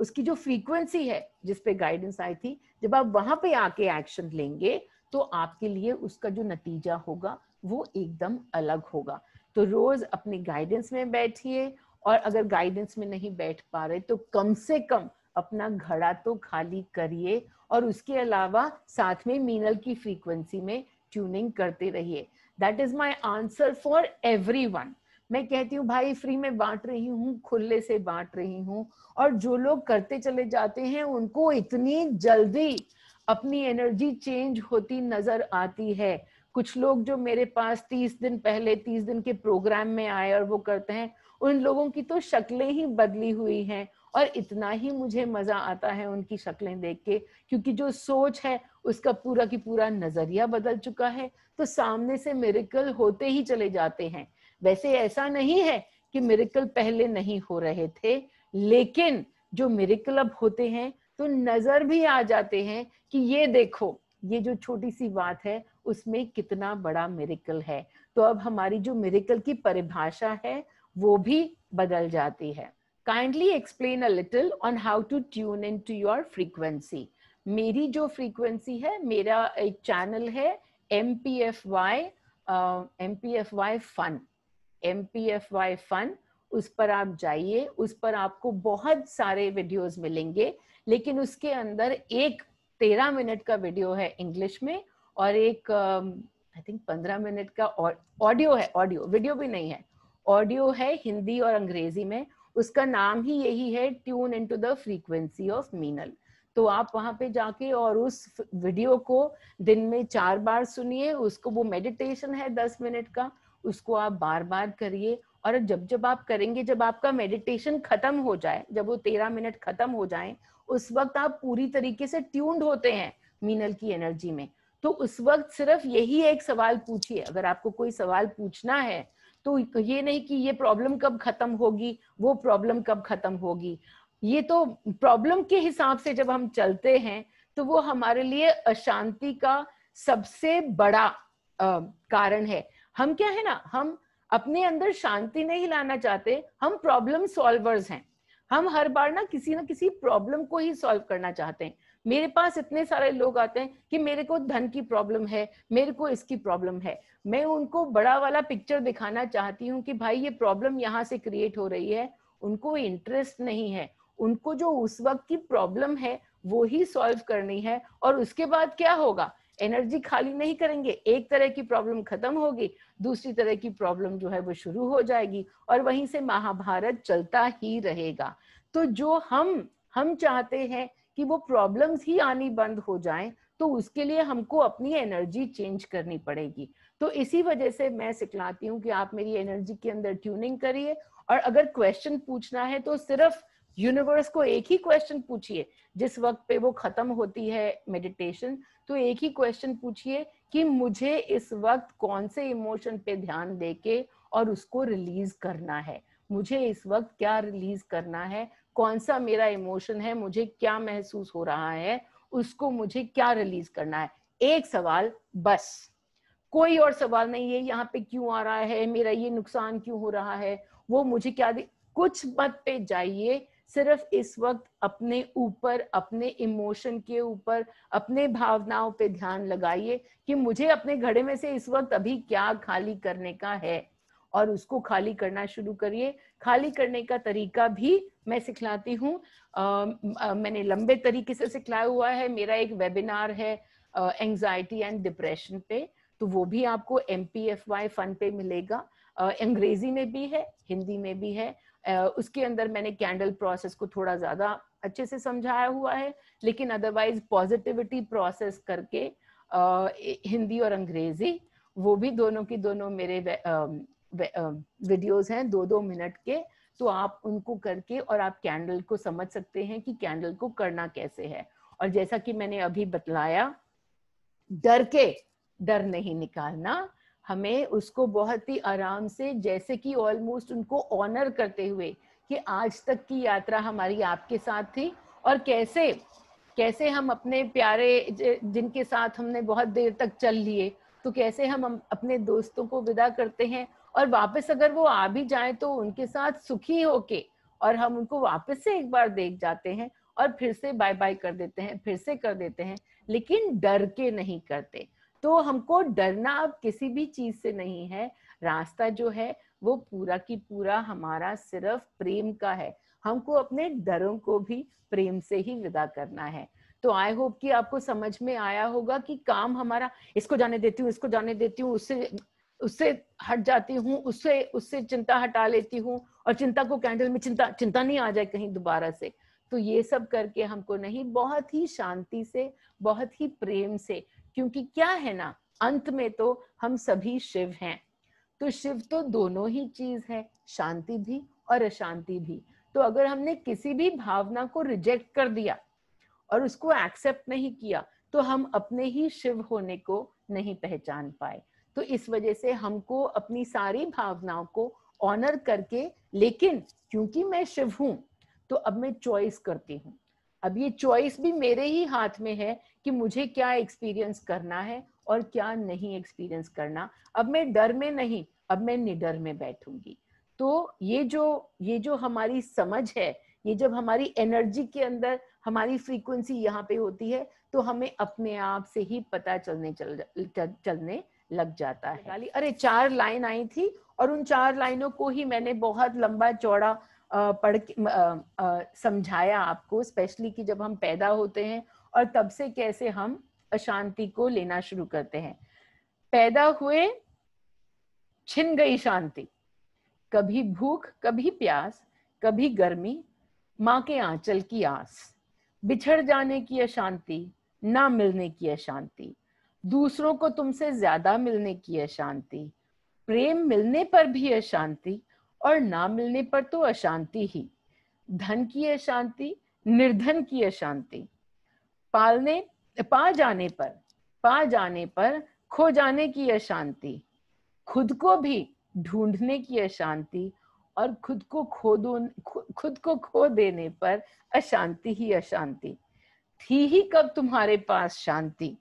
उसकी जो फ्रीक्वेंसी है जिस पे गाइडेंस आई थी जब आप वहां पे आके एक्शन लेंगे तो आपके लिए उसका जो नतीजा होगा वो एकदम अलग होगा तो रोज अपने गाइडेंस में बैठिए और अगर गाइडेंस में नहीं बैठ पा रहे तो कम से कम अपना घड़ा तो खाली करिए और उसके अलावा साथ में मीनल की फ्रीक्वेंसी में ट्यूनिंग करते रहिए that is my answer for everyone मैं कहती हूँ भाई फ्री में बांट रही हूँ खुले से बांट रही हूँ और जो लोग करते चले जाते हैं उनको इतनी जल्दी अपनी एनर्जी चेंज होती नजर आती है कुछ लोग जो मेरे पास तीस दिन पहले तीस दिन के प्रोग्राम में आए और वो करते हैं उन लोगों की तो शक्लें ही बदली हुई हैं और इतना ही मुझे मजा आता है उनकी शक्लें देख के क्योंकि जो सोच है उसका पूरा की पूरा नजरिया बदल चुका है तो सामने से मेरिकल होते ही चले जाते हैं वैसे ऐसा नहीं है कि मेरिकल पहले नहीं हो रहे थे लेकिन जो मेरिकल अब होते हैं तो नजर भी आ जाते हैं कि ये देखो ये जो छोटी सी बात है उसमें कितना बड़ा मेरिकल है तो अब हमारी जो मेरिकल की परिभाषा है वो भी बदल जाती है kindly explain a little on how to tune in to your frequency मेरी जो फ्रीक्वेंसी है मेरा एक चैनल है M P F Y M P F Y fun M P F Y fun उस पर आप जाइए उस पर आपको बहुत सारे वीडियोस मिलेंगे लेकिन उसके अंदर एक तेरह मिनट का वीडियो है इंग्लिश में और एक आई um, थिंक पंद्रह मिनट का ऑडियो है ऑडियो वीडियो भी नहीं है ऑडियो है हिंदी और अंग्रेजी में उसका नाम ही यही है tune in to the frequency of Meenal तो आप वहां पे जाके और उस वीडियो को दिन में चार बार सुनिए उसको वो मेडिटेशन है दस मिनट का उसको आप बार बार करिए और जब जब आप करेंगे जब आपका मेडिटेशन खत्म हो जाए जब वो तेरह मिनट खत्म हो जाए उस वक्त आप पूरी तरीके से ट्यून्ड होते हैं मीनल की एनर्जी में तो उस वक्त सिर्फ यही एक सवाल पूछिए अगर आपको कोई सवाल पूछना है तो ये नहीं कि ये प्रॉब्लम कब खत्म होगी वो प्रॉब्लम कब खत्म होगी ये तो प्रॉब्लम के हिसाब से जब हम चलते हैं तो वो हमारे लिए अशांति का सबसे बड़ा आ, कारण है हम क्या है ना हम अपने अंदर शांति नहीं लाना चाहते हम प्रॉब्लम सॉल्वर्स हैं हम हर बार ना किसी ना किसी प्रॉब्लम को ही सॉल्व करना चाहते हैं मेरे पास इतने सारे लोग आते हैं कि मेरे को धन की प्रॉब्लम है मेरे को इसकी प्रॉब्लम है मैं उनको बड़ा वाला पिक्चर दिखाना चाहती हूँ कि भाई ये प्रॉब्लम यहाँ से क्रिएट हो रही है उनको इंटरेस्ट नहीं है उनको जो उस वक्त की प्रॉब्लम है वो ही सॉल्व करनी है और उसके बाद क्या होगा एनर्जी खाली नहीं करेंगे एक तरह की प्रॉब्लम खत्म होगी दूसरी तरह की प्रॉब्लम जो है वो शुरू हो जाएगी और वहीं से महाभारत चलता ही रहेगा तो जो हम हम चाहते हैं कि वो प्रॉब्लम्स ही आनी बंद हो जाएं तो उसके लिए हमको अपनी एनर्जी चेंज करनी पड़ेगी तो इसी वजह से मैं सिखलाती हूँ कि आप मेरी एनर्जी के अंदर ट्यूनिंग करिए और अगर क्वेश्चन पूछना है तो सिर्फ यूनिवर्स को एक ही क्वेश्चन पूछिए जिस वक्त पे वो खत्म होती है मेडिटेशन तो एक ही क्वेश्चन पूछिए कि मुझे इस वक्त कौन से इमोशन पे ध्यान देके और उसको रिलीज करना है मुझे इस वक्त क्या रिलीज करना है कौन सा मेरा इमोशन है मुझे क्या महसूस हो रहा है उसको मुझे क्या रिलीज करना है एक सवाल बस कोई और सवाल नहीं है यहाँ पे क्यों आ रहा है मेरा ये नुकसान क्यों हो रहा है वो मुझे क्या दे? कुछ मत पे जाइए सिर्फ इस वक्त अपने ऊपर अपने इमोशन के ऊपर अपने भावनाओं पे ध्यान लगाइए कि मुझे अपने घड़े में से इस वक्त अभी क्या खाली करने का है और उसको खाली करना शुरू करिए खाली करने का तरीका भी मैं सिखलाती हूँ मैंने लंबे तरीके से सिखलाया हुआ है मेरा एक वेबिनार है एंग्जाइटी एंड डिप्रेशन पे तो वो भी आपको M P F Y fund पे मिलेगा अंग्रेजी में भी है हिंदी में भी है उसके अंदर मैंने कैंडल प्रोसेस को थोड़ा ज़्यादा अच्छे से समझाया हुआ है लेकिन अदरवाइज पॉजिटिविटी प्रोसेस करके हिंदी और अंग्रेजी वो भी दोनों की दोनों मेरे वीडियोस हैं दो दो मिनट के तो आप उनको करके और आप कैंडल को समझ सकते हैं कि कैंडल को करना कैसे है और जैसा कि मैंने अभी बतलाया डर के डर नहीं निकालना हमें उसको बहुत ही आराम से जैसे कि ऑलमोस्ट उनको ऑनर करते हुए कि आज तक की यात्रा हमारी आपके साथ थी और कैसे कैसे हम अपने प्यारे जिनके साथ हमने बहुत देर तक चल लिए तो कैसे हम अपने दोस्तों को विदा करते हैं और वापस अगर वो आ भी जाए तो उनके साथ सुखी होके और हम उनको वापस से एक बार देख जाते हैं और फिर से बाय बाय कर देते हैं फिर से कर देते हैं लेकिन डर के नहीं करते तो हमको डरना अब किसी भी चीज से नहीं है रास्ता जो है वो पूरा की पूरा हमारा सिर्फ प्रेम का है हमको अपने डरों को भी प्रेम से ही विदा करना है तो आई होप कि आपको समझ में आया होगा कि काम हमारा इसको जाने देती हूँ इसको जाने देती हूँ उससे उससे हट जाती हूँ उससे उससे चिंता हटा लेती हूँ और चिंता को कैंडल में चिंता चिंता नहीं आ जाए कहीं दोबारा से तो ये सब करके हमको नहीं बहुत ही शांति से बहुत ही प्रेम से क्योंकि क्या है ना अंत में तो हम सभी शिव हैं तो शिव तो दोनों ही चीज है शांति भी और अशांति भी तो अगर हमने किसी भी भावना को रिजेक्ट कर दिया और उसको एक्सेप्ट नहीं किया तो हम अपने ही शिव होने को नहीं पहचान पाए तो इस वजह से हमको अपनी सारी भावनाओं को ऑनर करके लेकिन क्योंकि मैं शिव हूं तो अब मैं चॉइस करती हूँ अब ये चॉइस भी मेरे ही हाथ में है कि मुझे क्या एक्सपीरियंस करना है और क्या नहीं एक्सपीरियंस करना अब मैं डर में नहीं अब मैं निडर में बैठूंगी तो ये जो ये जो हमारी समझ है ये जब हमारी एनर्जी के अंदर हमारी फ्रीक्वेंसी यहाँ पे होती है तो हमें अपने आप से ही पता चलने चल, चल चलने लग जाता है अरे चार लाइन आई थी और उन चार लाइनों को ही मैंने बहुत लंबा चौड़ा पढ़ समझाया आपको स्पेशली कि जब हम पैदा होते हैं और तब से कैसे हम अशांति को लेना शुरू करते हैं पैदा हुए छिन गई शांति कभी भूख कभी प्यास कभी गर्मी माँ के आंचल की आस बिछड़ जाने की अशांति ना मिलने की अशांति दूसरों को तुमसे ज्यादा मिलने की अशांति प्रेम मिलने पर भी अशांति और ना मिलने पर तो अशांति ही धन की अशांति निर्धन की अशांति पालने पा जाने पर पा जाने पर खो जाने की अशांति खुद को भी ढूंढने की अशांति और खुद को खो दो खुद को खो देने पर अशांति ही अशांति थी ही कब तुम्हारे पास शांति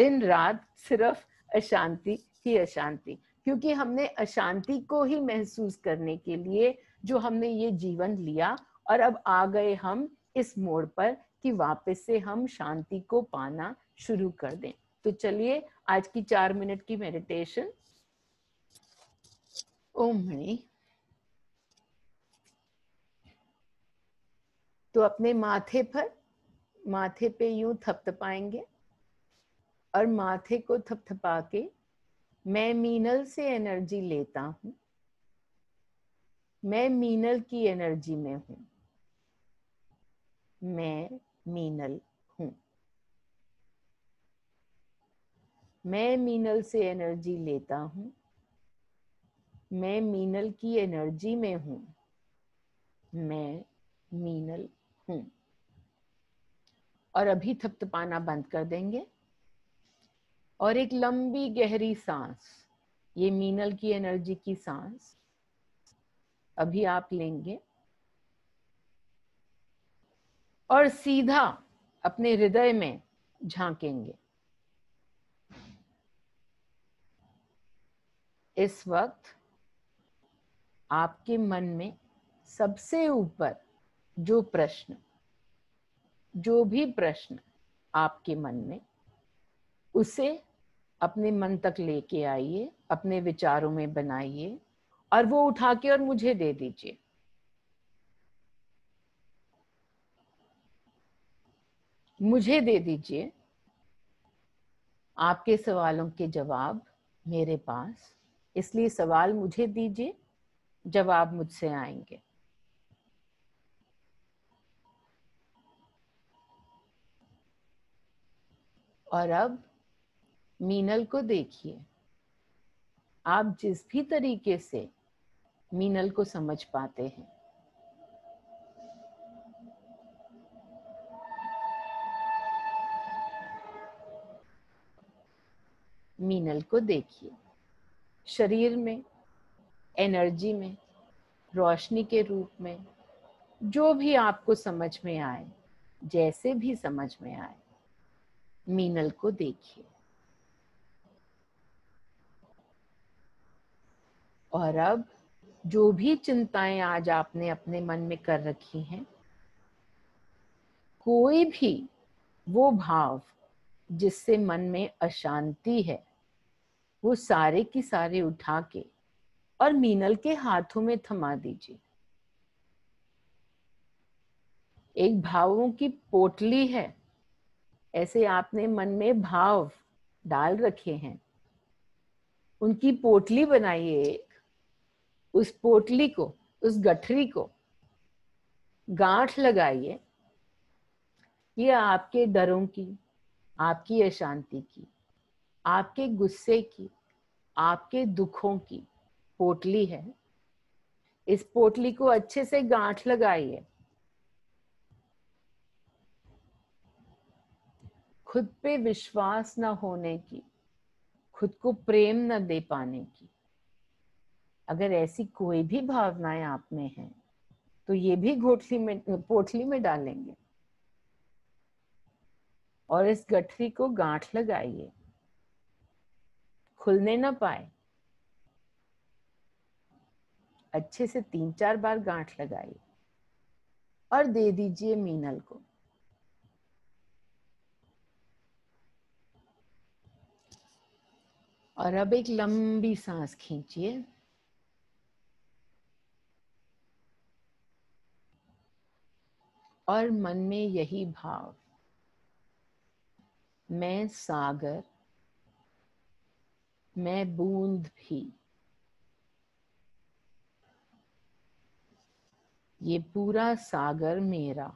दिन रात सिर्फ अशांति ही अशांति क्योंकि हमने अशांति को ही महसूस करने के लिए जो हमने ये जीवन लिया और अब आ गए हम इस मोड़ पर कि वापस से हम शांति को पाना शुरू कर दें तो चलिए आज की चार मिनट की मेडिटेशन ओम मणि तो अपने माथे पर माथे पे यूं थपथपाएंगे और माथे को थपथपा के मैं मीनल से एनर्जी लेता हूं मैं मीनल की एनर्जी में हूं मैं मीनल हूं मैं मीनल से एनर्जी लेता हूं मैं मीनल की एनर्जी में हूं मैं मीनल हूं और अभी थपथपाना बंद कर देंगे और एक लंबी गहरी सांस ये मीनल की एनर्जी की सांस अभी आप लेंगे और सीधा अपने हृदय में झांकेंगे इस वक्त आपके मन में सबसे ऊपर जो प्रश्न जो भी प्रश्न आपके मन में उसे अपने मन तक लेके आइए अपने विचारों में बनाइए और वो उठा के और मुझे दे दीजिए मुझे दे दीजिए आपके सवालों के जवाब मेरे पास इसलिए सवाल मुझे दीजिए जवाब मुझसे आएंगे और अब मीनल को देखिए आप जिस भी तरीके से मीनल को समझ पाते हैं मीनल को देखिए शरीर में एनर्जी में रोशनी के रूप में जो भी आपको समझ में आए जैसे भी समझ में आए मीनल को देखिए और अब जो भी चिंताएं आज आपने अपने मन में कर रखी हैं कोई भी वो भाव जिससे मन में अशांति है वो सारे की सारे उठा के और मीनल के हाथों में थमा दीजिए एक भावों की पोटली है ऐसे आपने मन में भाव डाल रखे हैं उनकी पोटली बनाइए एक उस पोटली को उस गठरी को गांठ लगाइए ये आपके डरों की आपकी अशांति की आपके गुस्से की आपके दुखों की पोटली है इस पोटली को अच्छे से गांठ लगाइए खुद पे विश्वास न होने की खुद को प्रेम न दे पाने की अगर ऐसी कोई भी भावनाएं आप में हैं तो ये भी घोटली में पोटली में डालेंगे और इस गठरी को गांठ लगाइए खुलने ना पाए अच्छे से तीन चार बार गांठ लगाइए और दे दीजिए मीनल को और अब एक लंबी सांस खींचिए और मन में यही भाव मैं सागर मैं बूंद भी ये पूरा सागर मेरा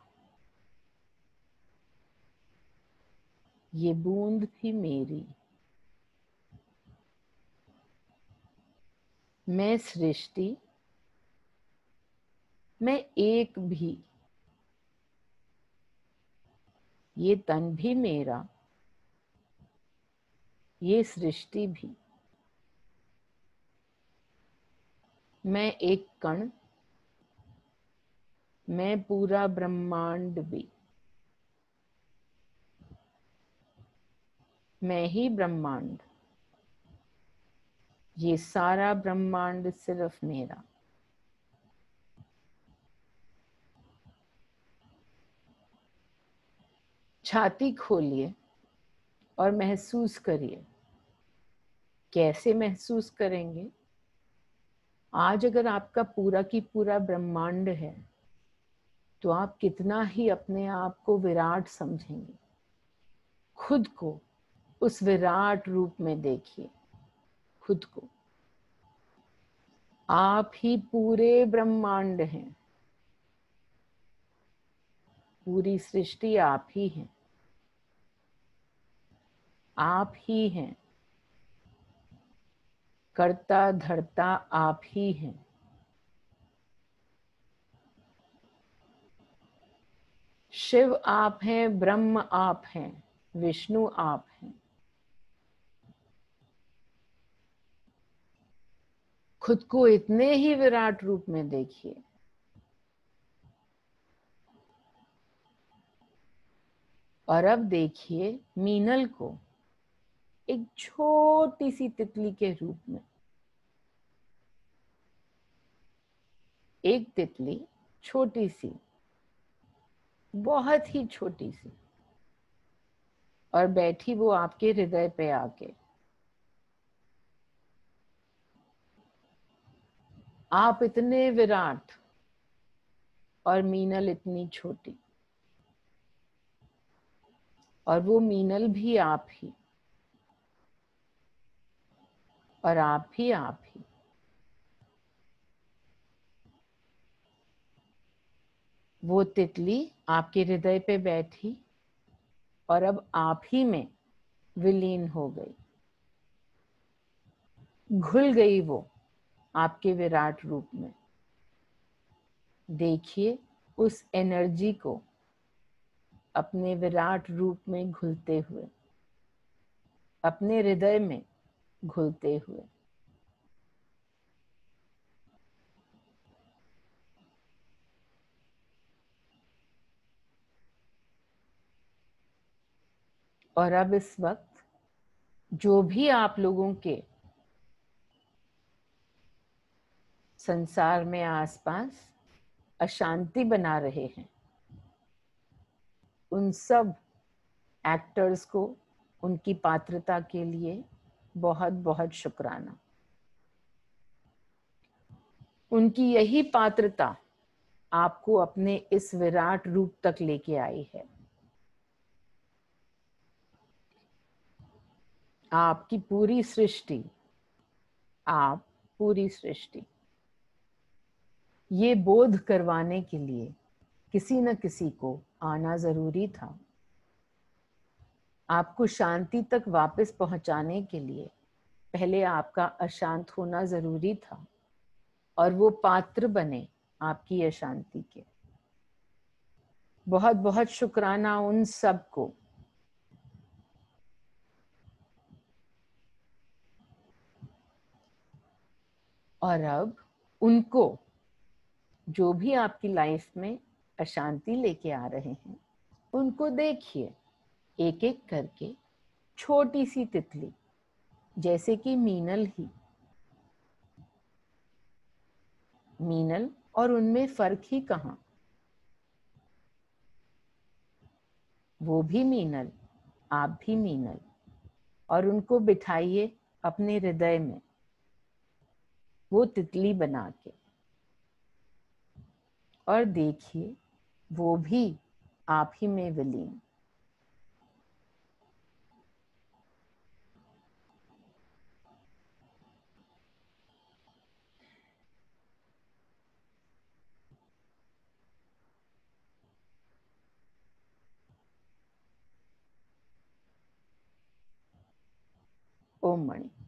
ये बूंद भी मेरी मैं सृष्टि मैं एक भी ये तन भी मेरा ये सृष्टि भी मैं एक कण मैं पूरा ब्रह्मांड भी मैं ही ब्रह्मांड ये सारा ब्रह्मांड सिर्फ मेरा छाती खोलिए और महसूस करिए कैसे महसूस करेंगे आज अगर आपका पूरा की पूरा ब्रह्मांड है तो आप कितना ही अपने आप को विराट समझेंगे खुद को उस विराट रूप में देखिए खुद को आप ही पूरे ब्रह्मांड हैं पूरी सृष्टि आप ही हैं आप ही हैं करता धर्ता आप ही हैं शिव आप हैं ब्रह्म आप हैं विष्णु आप हैं खुद को इतने ही विराट रूप में देखिए और अब देखिए मीनल को एक छोटी सी तितली के रूप में एक तितली छोटी सी बहुत ही छोटी सी और बैठी वो आपके हृदय पे आके आप इतने विराट और मीनल इतनी छोटी और वो मीनल भी आप ही और आप भी आप ही वो तितली आपके हृदय पे बैठी और अब आप ही में विलीन हो गई घुल गई वो आपके विराट रूप में देखिए उस एनर्जी को अपने विराट रूप में घुलते हुए अपने हृदय में घुलते हुए और अब इस वक्त जो भी आप लोगों के संसार में आसपास अशांति बना रहे हैं उन सब एक्टर्स को उनकी पात्रता के लिए बहुत बहुत शुक्राना उनकी यही पात्रता आपको अपने इस विराट रूप तक लेके आई है आपकी पूरी सृष्टि आप पूरी सृष्टि ये बोध करवाने के लिए किसी न किसी को आना जरूरी था आपको शांति तक वापस पहुंचाने के लिए पहले आपका अशांत होना जरूरी था और वो पात्र बने आपकी अशांति के बहुत बहुत शुक्राना उन सब को और अब उनको जो भी आपकी लाइफ में अशांति लेके आ रहे हैं उनको देखिए एक एक करके छोटी सी तितली जैसे कि मीनल ही मीनल और उनमें फर्क ही कहा वो भी मीनल आप भी मीनल और उनको बिठाइए अपने हृदय में वो तितली बना के और देखिए वो भी आप ही में विलीन money.